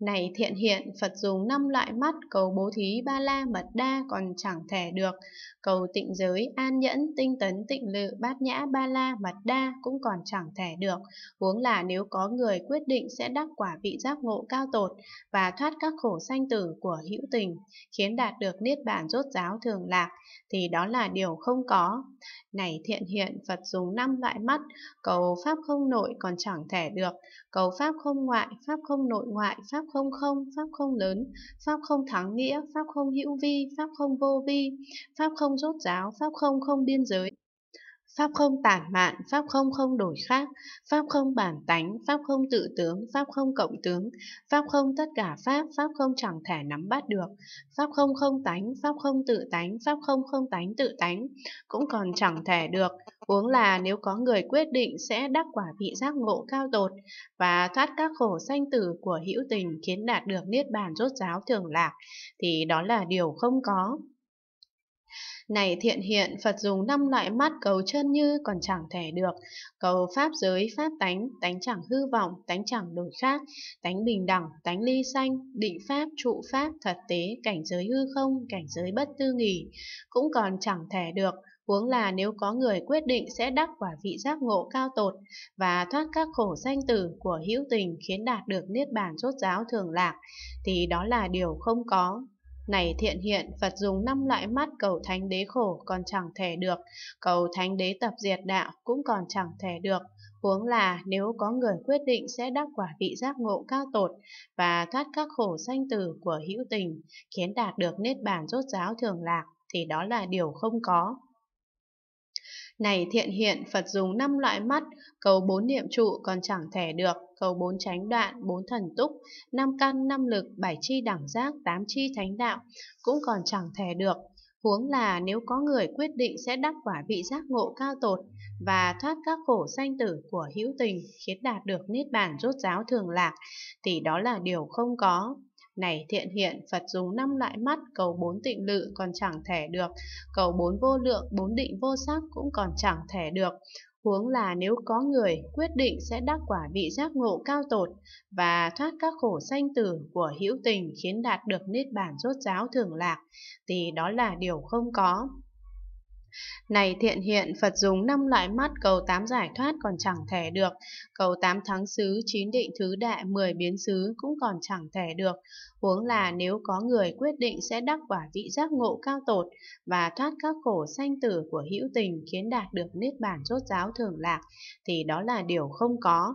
Này thiện hiện, Phật dùng năm loại mắt cầu bố thí ba la mật đa còn chẳng thể được, cầu tịnh giới, an nhẫn, tinh tấn, tịnh lự, bát nhã, ba la mật đa cũng còn chẳng thể được. Huống là nếu có người quyết định sẽ đắc quả vị giác ngộ cao tột và thoát các khổ sanh tử của hữu tình, khiến đạt được niết bàn rốt ráo thường lạc, thì đó là điều không có. Này thiện hiện, Phật dùng năm loại mắt, cầu pháp không nội còn chẳng thể được, cầu pháp không ngoại, pháp không nội ngoại, pháp pháp không không, pháp không lớn, pháp không thắng nghĩa, pháp không hữu vi, pháp không vô vi, pháp không rốt ráo, pháp không không biên giới. Pháp không tản mạn, Pháp không không đổi khác, Pháp không bản tánh, Pháp không tự tướng, Pháp không cộng tướng, Pháp không tất cả Pháp, Pháp không chẳng thể nắm bắt được, Pháp không không tánh, Pháp không tự tánh, Pháp không không tánh tự tánh, cũng còn chẳng thể được. Uống là nếu có người quyết định sẽ đắc quả vị giác ngộ cao tột và thoát các khổ sanh tử của hữu tình khiến đạt được niết bàn rốt giáo thường lạc, thì đó là điều không có. Này thiện hiện, Phật dùng năm loại mắt cầu chân như còn chẳng thể được, cầu pháp giới, pháp tánh, tánh chẳng hư vọng, tánh chẳng đổi khác, tánh bình đẳng, tánh ly sanh, định pháp, trụ pháp, thật tế, cảnh giới hư không, cảnh giới bất tư nghỉ, cũng còn chẳng thể được, huống là nếu có người quyết định sẽ đắc quả vị giác ngộ cao tột và thoát các khổ sanh tử của hữu tình khiến đạt được niết bàn rốt giáo thường lạc thì đó là điều không có này thiện hiện, Phật dùng năm loại mắt cầu thánh đế khổ còn chẳng thể được, cầu thánh đế tập diệt đạo cũng còn chẳng thể được. Huống là nếu có người quyết định sẽ đắc quả vị giác ngộ cao tột và thoát các khổ sanh tử của hữu tình, khiến đạt được nết bàn rốt giáo thường lạc, thì đó là điều không có. Này thiện hiện, Phật dùng năm loại mắt, cầu bốn niệm trụ còn chẳng thể được, cầu bốn chánh đoạn, bốn thần túc, năm căn, năm lực, bảy chi đẳng giác, tám chi thánh đạo, cũng còn chẳng thể được. Huống là nếu có người quyết định sẽ đắc quả vị giác ngộ cao tột và thoát các khổ sanh tử của hữu tình khiến đạt được niết bàn rốt giáo thường lạc, thì đó là điều không có. Này thiện hiện, Phật dùng năm lại mắt, cầu bốn tịnh lự còn chẳng thể được, cầu bốn vô lượng, bốn định vô sắc cũng còn chẳng thể được. Huống là nếu có người quyết định sẽ đắc quả vị giác ngộ cao tột và thoát các khổ sanh tử của hữu tình khiến đạt được niết bản rốt ráo thường lạc, thì đó là điều không có. Này thiện hiện, Phật dùng năm loại mắt cầu tám giải thoát còn chẳng thể được, cầu tám thắng xứ, chín định thứ đệ mười biến xứ cũng còn chẳng thể được. Huống là nếu có người quyết định sẽ đắc quả vị giác ngộ cao tột và thoát các khổ sanh tử của hữu tình khiến đạt được niết bản rốt giáo thường lạc, thì đó là điều không có.